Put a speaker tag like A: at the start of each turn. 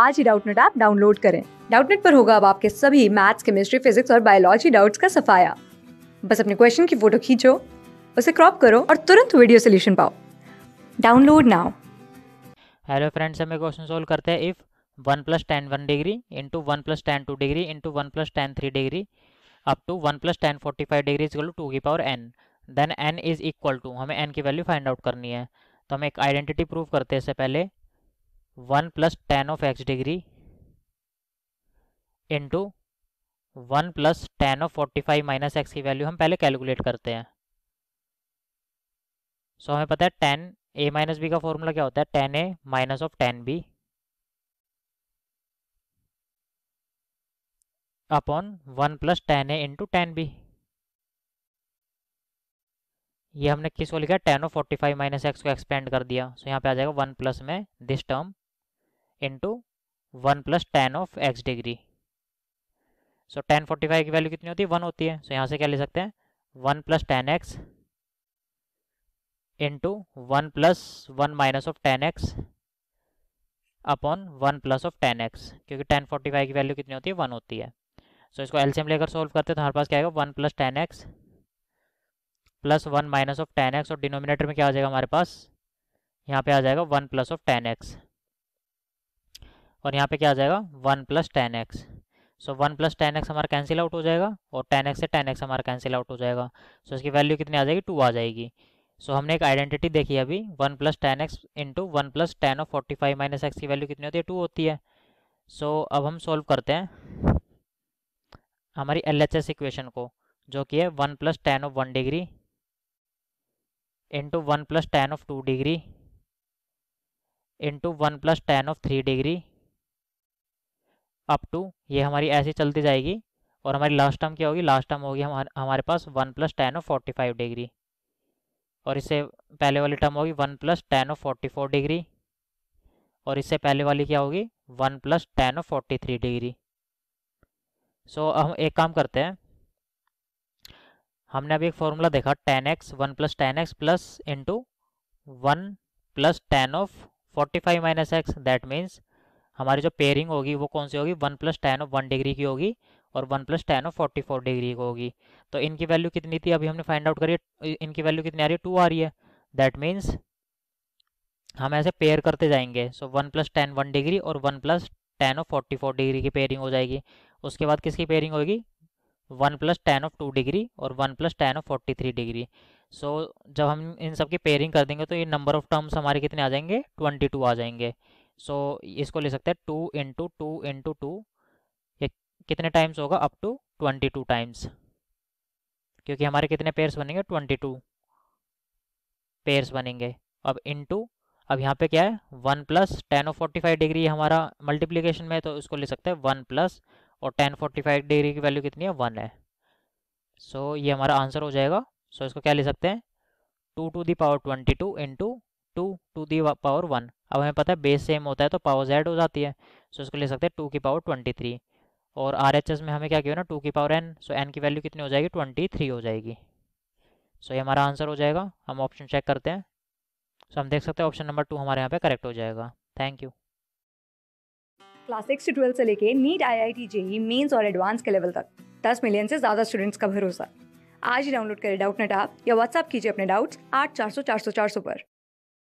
A: आज ही Doubtnut app download करें डाउटनेट पर होगा अब आपके सभी मैथ्स केमिस्ट्री फिजिक्स और बायोलॉजी डाउट्स का सफाया बस अपने क्वेश्चन की फोटो खींचो उसे क्रॉप करो और तुरंत वीडियो सोल्यूशन पाओ डाउनलोड नाउ हेलो फ्रेंड्स हमें क्वेश्चन सोल्व करते हैं if one plus tan one degree into one plus tan two degree into one plus tan three degree up to one plus tan forty five degree equal to की power N then N is equal to हमें N की value find out करनी है तो हम एक identity prove करते हैं इससे पहले one plus tan of X degree into one plus tan of forty five minus X की वैल्यू हम पहले कैलकुलेट करते हैं सो so, हमें पता है टेन ए माइनस बी का फॉर्मूला क्या होता है tan A minus of tan B upon one plus tan A into tan B ये हमने किस को लिखा tan of forty five minus X को एक्सपेंड कर दिया सो so, यहाँ पे आ जाएगा वन प्लस में this term into one plus tan of X degree so tan forty five की वैल्यू कितनी होती है वन होती है सो so, यहाँ से क्या ले सकते हैं one plus tan X into one plus one minus of tan X upon one plus of tan X क्योंकि टेन फोर्टी फाइव की वैल्यू कितनी होती है वन होती है सो so, इसको एल्सियम लेकर सोल्व करते हैं तो हमारे पास क्या आएगा one plus tan X plus one minus of tan X और डिनोमिनेटर में क्या आ जाएगा हमारे पास यहाँ पे आ जाएगा one plus of tan X और यहाँ पे क्या आ जाएगा one plus tan X so one plus tan X हमारा कैंसिल आउट हो जाएगा और टेन एक्स से टेन एक्स हमारा कैंसिल आउट हो जाएगा सो so, इसकी वैल्यू कितनी आ जाएगी टू आ जाएगी सो so, हमने एक आइडेंटिटी देखी अभी one plus tan X into one plus tan of forty five minus X की वैल्यू कितनी होती है टू होती है सो so, अब हम सोल्व करते हैं हमारी एल एच एस इक्वेशन को जो कि है one plus tan of one degree into one plus tan of two degree into one plus tan of three degree up to ये हमारी ऐसे चलती जाएगी और हमारी लास्ट टर्म क्या होगी लास्ट टर्म होगी हमारे हमारे पास one plus tan of forty five degree और इससे पहले वाली टर्म होगी one plus tan of forty four degree और इससे पहले वाली क्या होगी one plus tan of forty three degree so हम एक काम करते हैं हमने अभी एक फॉर्मूला देखा tan X one plus tan X plus into one plus tan of forty five minus X that means हमारी जो पेयरिंग होगी वो कौन सी होगी one plus tan of one degree की होगी और one plus tan of forty four degree की होगी तो इनकी वैल्यू कितनी थी अभी हमने फाइंड आउट करी इनकी वैल्यू कितनी आ रही है टू आ रही है दैट मीन्स हम ऐसे पेयर करते जाएंगे so one plus tan one degree और one plus tan of forty four degree की पेयरिंग हो जाएगी उसके बाद किसकी पेयरिंग होगी one plus tan of two degree और one plus tan of forty three degree so जब हम इन सब की पेयरिंग कर देंगे तो ये नंबर ऑफ टर्म्स हमारे कितने आ जाएंगे ट्वेंटी टू आ जाएंगे सो so, इसको ले सकते हैं two into two into two ये कितने टाइम्स होगा up to twenty two times क्योंकि हमारे कितने पेयर्स बनेंगे ट्वेंटी टू पेयर्स बनेंगे अब इंटू अब यहाँ पे क्या है वन प्लस टेन और फोर्टी फाइव डिग्री हमारा मल्टीप्लीकेशन में है तो उसको ले सकते हैं वन प्लस और टेन फोर्टी फाइव डिग्री की वैल्यू कितनी है वन है सो so, ये हमारा आंसर हो जाएगा सो so, इसको क्या ले सकते हैं two to the power twenty two into two to the power one अब हमें पता है बेस सेम होता है तो पावर जेड हो जाती है सो इसको ले सकते हैं टू की पावर ट्वेंटी थ्री और आर एच एस में हमें क्या किया ना टू की पावर एन सो एन की वैल्यू कितनी हो जाएगी ट्वेंटी थ्री हो जाएगी सो ये हमारा आंसर हो जाएगा हम ऑप्शन चेक करते हैं सो हम देख सकते हैं ऑप्शन नंबर टू हमारे यहाँ पे करेक्ट हो जाएगा थैंक यू क्लास सिक्स से ट्वेल्थ से लेके NEET I I T JEE mains और एडवांस के लेवल तक दस मिलियन से ज़्यादा स्टूडेंट्स का भरोसा आज ही डाउनलोड करें डाउट नेट आप या व्हाट्सअप कीजिए अपने डाउट्स आठ चार सौ चार सौ चार सौ पर